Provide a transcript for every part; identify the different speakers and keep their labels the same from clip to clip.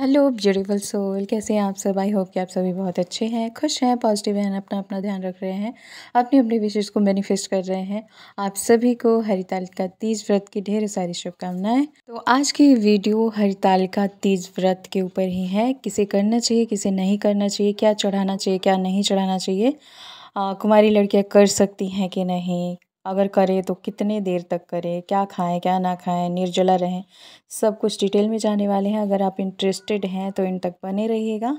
Speaker 1: hello beautiful soul कैसे हैं आप सब आई होप कि आप सभी बहुत अच्छे हैं खुश हैं पॉजिटिव हैं अपना अपना ध्यान रख रहे हैं अपनी अपनी विशेष को मैनिफेस्ट कर रहे हैं आप सभी को हरितालिका तीज व्रत की ढेर सारी शुभकामनाएं तो आज की वीडियो हरितालिका तीज व्रत के ऊपर ही है किसे करना चाहिए किसे नहीं करना चाहिए क्या चढ़ाना चाहिए क्या नहीं चढ़ाना चाहिए आ, कुमारी लड़कियाँ कर सकती हैं कि नहीं अगर करें तो कितने देर तक करें क्या खाएं क्या ना खाएं निर्जला रहें सब कुछ डिटेल में जाने वाले हैं अगर आप इंटरेस्टेड हैं तो इन तक बने रहिएगा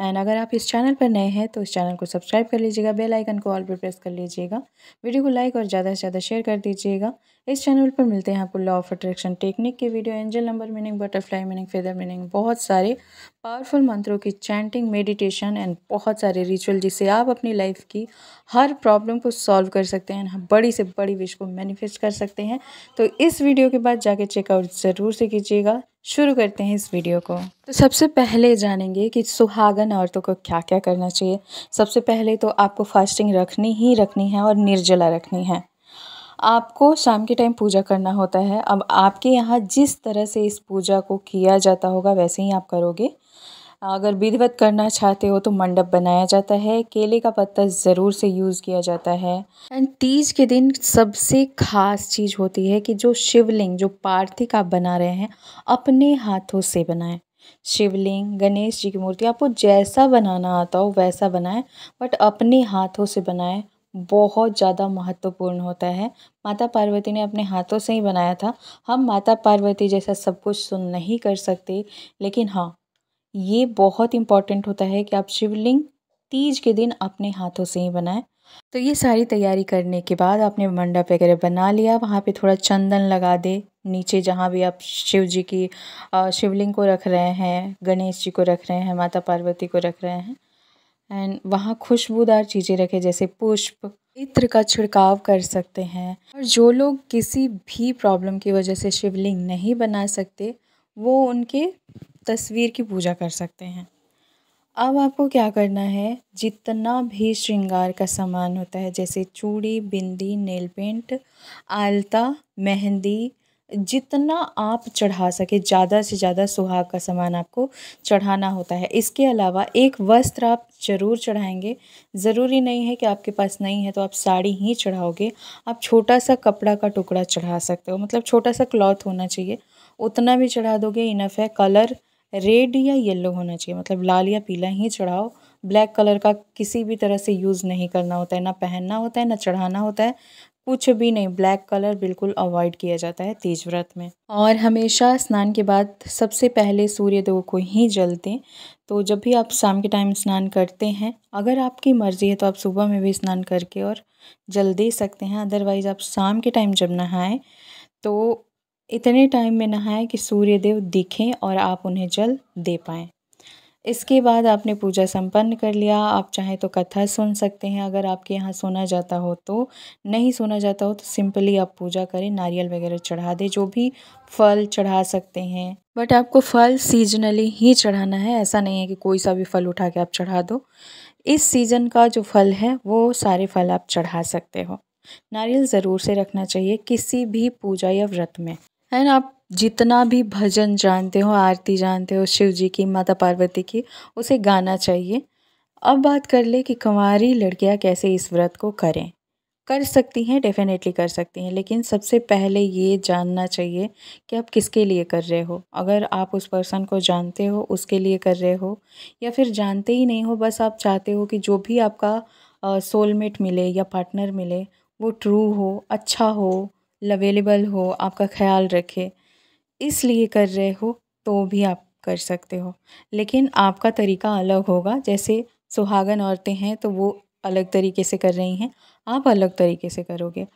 Speaker 1: एंड अगर आप इस चैनल पर नए हैं तो इस चैनल को सब्सक्राइब कर लीजिएगा बेल आइकन को ऑल पर प्रेस कर लीजिएगा वीडियो को लाइक और ज़्यादा से ज़्यादा शेयर कर दीजिएगा इस चैनल पर मिलते हैं आपको लॉ ऑफ अट्रैक्शन टेक्निक के video angel number meaning butterfly meaning feather meaning बहुत सारे पावरफुल मंत्रों की चैंटिंग मेडिटेशन एंड बहुत सारे रिचुअल जिससे आप अपनी लाइफ की हर प्रॉब्लम को सॉल्व कर सकते हैं बड़ी से बड़ी विश को मैनिफेस्ट कर सकते हैं तो इस वीडियो के बाद जाके चेकआउट ज़रूर से कीजिएगा शुरू करते हैं इस वीडियो को तो सबसे पहले जानेंगे कि सुहागन औरतों को क्या क्या करना चाहिए सबसे पहले तो आपको फास्टिंग रखनी ही रखनी है और निर्जला रखनी है आपको शाम के टाइम पूजा करना होता है अब आपके यहाँ जिस तरह से इस पूजा को किया जाता होगा वैसे ही आप करोगे अगर विधिवत करना चाहते हो तो मंडप बनाया जाता है केले का पत्ता ज़रूर से यूज़ किया जाता है एंड तीज के दिन सबसे खास चीज़ होती है कि जो शिवलिंग जो पार्थिक आप बना रहे हैं अपने हाथों से बनाएं शिवलिंग गणेश जी की मूर्ति आपको जैसा बनाना आता हो वैसा बनाएं बट अपने हाथों से बनाएं बहुत ज़्यादा महत्वपूर्ण होता है माता पार्वती ने अपने हाथों से ही बनाया था हम माता पार्वती जैसा सब कुछ सुन नहीं कर सकते लेकिन हाँ ये बहुत इम्पॉर्टेंट होता है कि आप शिवलिंग तीज के दिन अपने हाथों से ही बनाएं तो ये सारी तैयारी करने के बाद आपने मंडप वगैरह बना लिया वहाँ पे थोड़ा चंदन लगा दे नीचे जहाँ भी आप शिव जी की शिवलिंग को रख रहे हैं गणेश जी को रख रहे हैं माता पार्वती को रख रहे हैं एंड वहाँ खुशबूदार चीज़ें रखें जैसे पुष्प इत्र का छिड़काव कर सकते हैं और जो लोग किसी भी प्रॉब्लम की वजह से शिवलिंग नहीं बना सकते वो उनके तस्वीर की पूजा कर सकते हैं अब आपको क्या करना है जितना भी श्रृंगार का सामान होता है जैसे चूड़ी बिंदी नेल पेंट आलता मेहंदी जितना आप चढ़ा सके ज़्यादा से ज़्यादा सुहाग का सामान आपको चढ़ाना होता है इसके अलावा एक वस्त्र आप ज़रूर चढ़ाएंगे ज़रूरी नहीं है कि आपके पास नहीं है तो आप साड़ी ही चढ़ाओगे आप छोटा सा कपड़ा का टुकड़ा चढ़ा सकते हो मतलब छोटा सा क्लॉथ होना चाहिए उतना भी चढ़ा दोगे इनफ है कलर रेड या येलो होना चाहिए मतलब लाल या पीला ही चढ़ाओ ब्लैक कलर का किसी भी तरह से यूज़ नहीं करना होता है ना पहनना होता है ना चढ़ाना होता है कुछ भी नहीं ब्लैक कलर बिल्कुल अवॉइड किया जाता है तीज व्रत में और हमेशा स्नान के बाद सबसे पहले सूर्यदेव को ही जल दें तो जब भी आप शाम के टाइम स्नान करते हैं अगर आपकी मर्ज़ी है तो आप सुबह में भी स्नान करके और जल दे सकते हैं अदरवाइज़ आप शाम के टाइम जब नहाएं तो इतने टाइम में नहाएं कि सूर्यदेव दिखें और आप उन्हें जल दे पाएँ इसके बाद आपने पूजा संपन्न कर लिया आप चाहें तो कथा सुन सकते हैं अगर आपके यहाँ सुना जाता हो तो नहीं सुना जाता हो तो सिंपली आप पूजा करें नारियल वगैरह चढ़ा दें जो भी फल चढ़ा सकते हैं बट आपको फल सीजनली ही चढ़ाना है ऐसा नहीं है कि कोई सा भी फल उठा के आप चढ़ा दो इस सीज़न का जो फल है वो सारे फल आप चढ़ा सकते हो नारियल ज़रूर से रखना चाहिए किसी भी पूजा या व्रत में है ना आप जितना भी भजन जानते हो आरती जानते हो शिव जी की माता पार्वती की उसे गाना चाहिए अब बात कर ले कि कुंवारी लड़कियाँ कैसे इस व्रत को करें कर सकती हैं डेफिनेटली कर सकती हैं लेकिन सबसे पहले ये जानना चाहिए कि आप किसके लिए कर रहे हो अगर आप उस पर्सन को जानते हो उसके लिए कर रहे हो या फिर जानते ही नहीं हो बस आप चाहते हो कि जो भी आपका सोलमेट मिले या पार्टनर मिले वो ट्रू हो अच्छा हो लवेलेबल हो आपका ख्याल रखे इसलिए कर रहे हो तो भी आप कर सकते हो लेकिन आपका तरीका अलग होगा जैसे सुहागन औरतें हैं तो वो अलग तरीके से कर रही हैं आप अलग तरीके से करोगे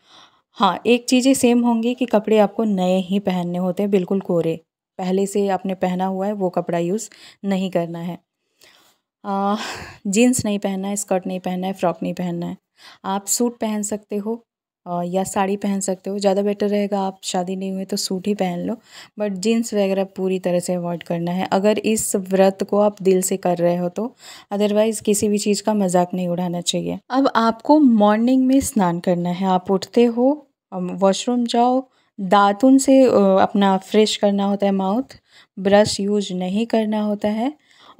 Speaker 1: हाँ एक चीज़ें सेम होंगी कि कपड़े आपको नए ही पहनने होते हैं बिल्कुल कोरे पहले से आपने पहना हुआ है वो कपड़ा यूज़ नहीं करना है जीन्स नहीं पहनना है स्कर्ट नहीं पहनना है फ्रॉक नहीं पहनना है आप सूट पहन सकते हो या साड़ी पहन सकते हो ज़्यादा बेटर रहेगा आप शादी नहीं हुई तो सूट ही पहन लो बट जीन्स वगैरह पूरी तरह से अवॉइड करना है अगर इस व्रत को आप दिल से कर रहे हो तो अदरवाइज़ किसी भी चीज़ का मजाक नहीं उड़ाना चाहिए अब आपको मॉर्निंग में स्नान करना है आप उठते हो वॉशरूम जाओ दातुन से अपना फ्रेश करना होता है माउथ ब्रश यूज नहीं करना होता है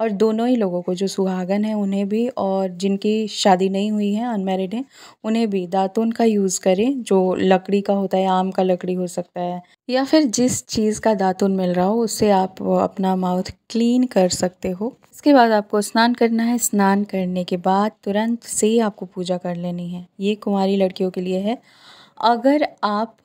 Speaker 1: और दोनों ही लोगों को जो सुहागन है उन्हें भी और जिनकी शादी नहीं हुई है अनमेरिड है उन्हें भी दातून का यूज़ करें जो लकड़ी का होता है आम का लकड़ी हो सकता है या फिर जिस चीज़ का दातून मिल रहा हो उससे आप अपना माउथ क्लीन कर सकते हो इसके बाद आपको स्नान करना है स्नान करने के बाद तुरंत से ही आपको पूजा कर लेनी है ये कुमारी लड़कियों के लिए है अगर आप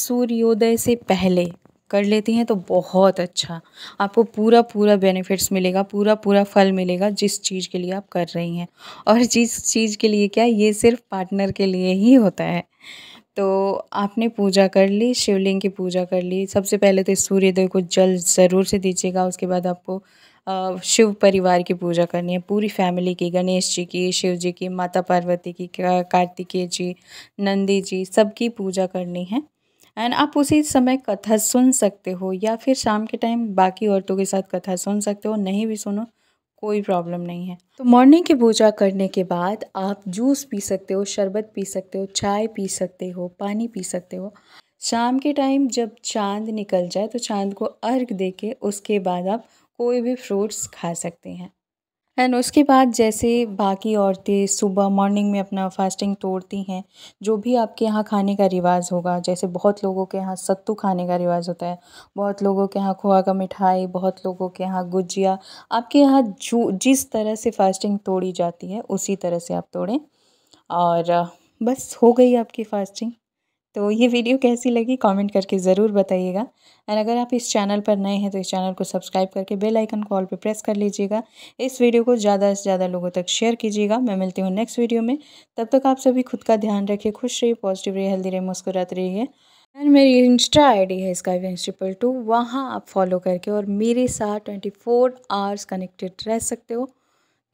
Speaker 1: सूर्योदय से पहले कर लेती हैं तो बहुत अच्छा आपको पूरा पूरा बेनिफिट्स मिलेगा पूरा पूरा फल मिलेगा जिस चीज़ के लिए आप कर रही हैं और जिस चीज़ के लिए क्या ये सिर्फ पार्टनर के लिए ही होता है तो आपने पूजा कर ली शिवलिंग की पूजा कर ली सबसे पहले तो सूर्योदय को जल ज़रूर से दीजिएगा उसके बाद आपको शिव परिवार की पूजा करनी है पूरी फैमिली की गणेश जी की शिव जी की माता पार्वती की कार्तिकेय जी नंदी जी सबकी पूजा करनी है एंड आप उसी समय कथा सुन सकते हो या फिर शाम के टाइम बाकी औरतों के साथ कथा सुन सकते हो नहीं भी सुनो कोई प्रॉब्लम नहीं है तो मॉर्निंग की पूजा करने के बाद आप जूस पी सकते हो शरबत पी सकते हो चाय पी सकते हो पानी पी सकते हो शाम के टाइम जब चांद निकल जाए तो चांद को अर्घ दे के उसके बाद आप कोई भी फ्रूट्स खा सकते हैं एंड उसके बाद जैसे बाकी औरतें सुबह मॉर्निंग में अपना फास्टिंग तोड़ती हैं जो भी आपके यहाँ खाने का रिवाज होगा जैसे बहुत लोगों के यहाँ सत्तू खाने का रिवाज होता है बहुत लोगों के यहाँ खोआ का मिठाई बहुत लोगों के यहाँ गुजिया आपके यहाँ जो जिस तरह से फास्टिंग तोड़ी जाती है उसी तरह से आप तोड़ें और बस हो गई आपकी फास्टिंग तो ये वीडियो कैसी लगी कमेंट करके ज़रूर बताइएगा और अगर आप इस चैनल पर नए हैं तो इस चैनल को सब्सक्राइब करके बेल आइकन कॉल पे प्रेस कर लीजिएगा इस वीडियो को ज़्यादा से ज़्यादा लोगों तक शेयर कीजिएगा मैं मिलती हूँ नेक्स्ट वीडियो में तब तक आप सभी खुद का ध्यान रखिए खुश रहिए पॉजिटिव रहिए हेल्दी रहिए मुस्कुराते रहिए एंड मेरी इंस्टा डी है स्काई वेंस ट्रिपल टू वहाँ आप फॉलो करके और मेरे साथ ट्वेंटी फोर आवर्स कनेक्टेड रह सकते हो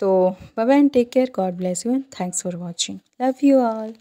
Speaker 1: तो bye and take care God bless you and thanks for watching love you all